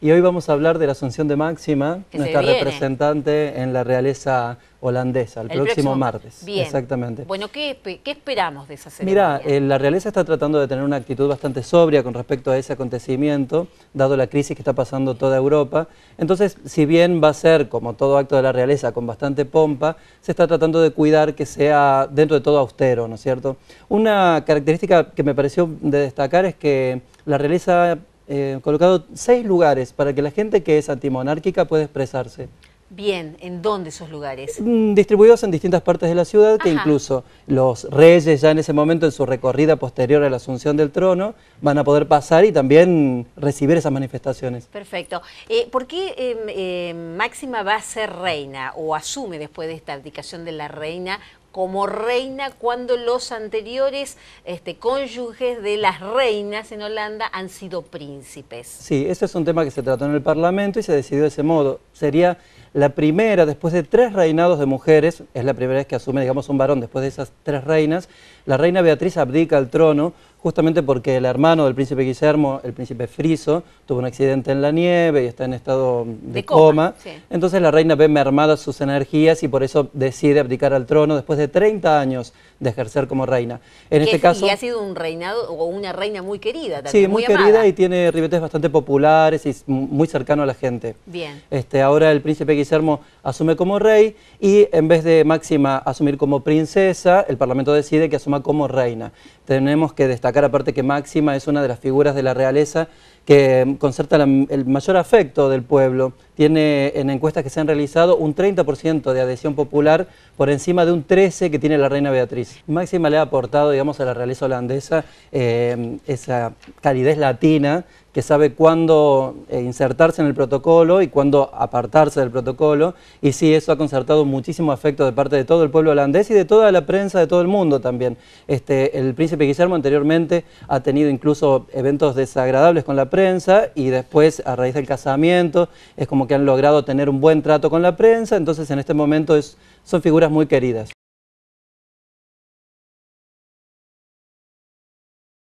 Y hoy vamos a hablar de la Asunción de Máxima, nuestra representante en la realeza holandesa, el, próximo, martes. Bien. Exactamente. Bueno, ¿qué, esperamos de esa ceremonia? Mira, eh, la realeza está tratando de tener una actitud bastante sobria con respecto a ese acontecimiento, dado la crisis que está pasando toda Europa. Entonces, si bien va a ser, como todo acto de la realeza, con bastante pompa, se está tratando de cuidar que sea, dentro de todo, austero, ¿no es cierto? Una característica que me pareció de destacar es que la realeza eh, colocado seis lugares para que la gente que es antimonárquica pueda expresarse. Bien, ¿en dónde esos lugares? Mm, distribuidos en distintas partes de la ciudad, que incluso los reyes ya en ese momento, en su recorrida posterior a la asunción del trono, van a poder pasar y también recibir esas manifestaciones. Perfecto. Eh, ¿Por qué em, eh, Máxima va a ser reina o asume después de esta abdicación de la reina como reina cuando los anteriores este, cónyuges de las reinas en Holanda han sido príncipes. Sí, ese es un tema que se trató en el Parlamento y se decidió de ese modo. Sería la primera, después de tres reinados de mujeres, es la primera vez que asume, digamos, un varón después de esas tres reinas, la reina Beatriz abdica al trono justamente porque el hermano del príncipe Guillermo, el príncipe Friso, tuvo un accidente en la nieve y está en estado de, coma. Entonces la reina ve mermadas sus energías y por eso decide abdicar al trono después de 30 años de ejercer como reina. En este caso... Y ha sido un reinado o una reina muy querida Sí, muy, querida y tiene ribetes bastante populares y muy cercano a la gente. Bien. Este, ahora el príncipe Guillermo asume como rey y en vez de Máxima asumir como princesa, el parlamento decide que asuma como reina. Tenemos que destacar aparte que Máxima es una de las figuras de la realeza que mm, concerta el mayor afecto del pueblo. Tiene en encuestas que se han realizado un 30% de adhesión popular por encima de un 13% que tiene la reina Beatriz. Máxima le ha aportado, digamos, a la realeza holandesa eh, esa calidez latina que sabe cuándo eh, insertarse en el protocolo y cuándo apartarse del protocolo. Y sí, eso ha concertado muchísimo afecto de parte de todo el pueblo holandés y de toda la prensa de todo el mundo también. Este, el príncipe Guillermo anteriormente ha tenido incluso eventos desagradables con la prensa y después a raíz del casamiento es como que han logrado tener un buen trato con la prensa, entonces en este momento es, son figuras muy queridas.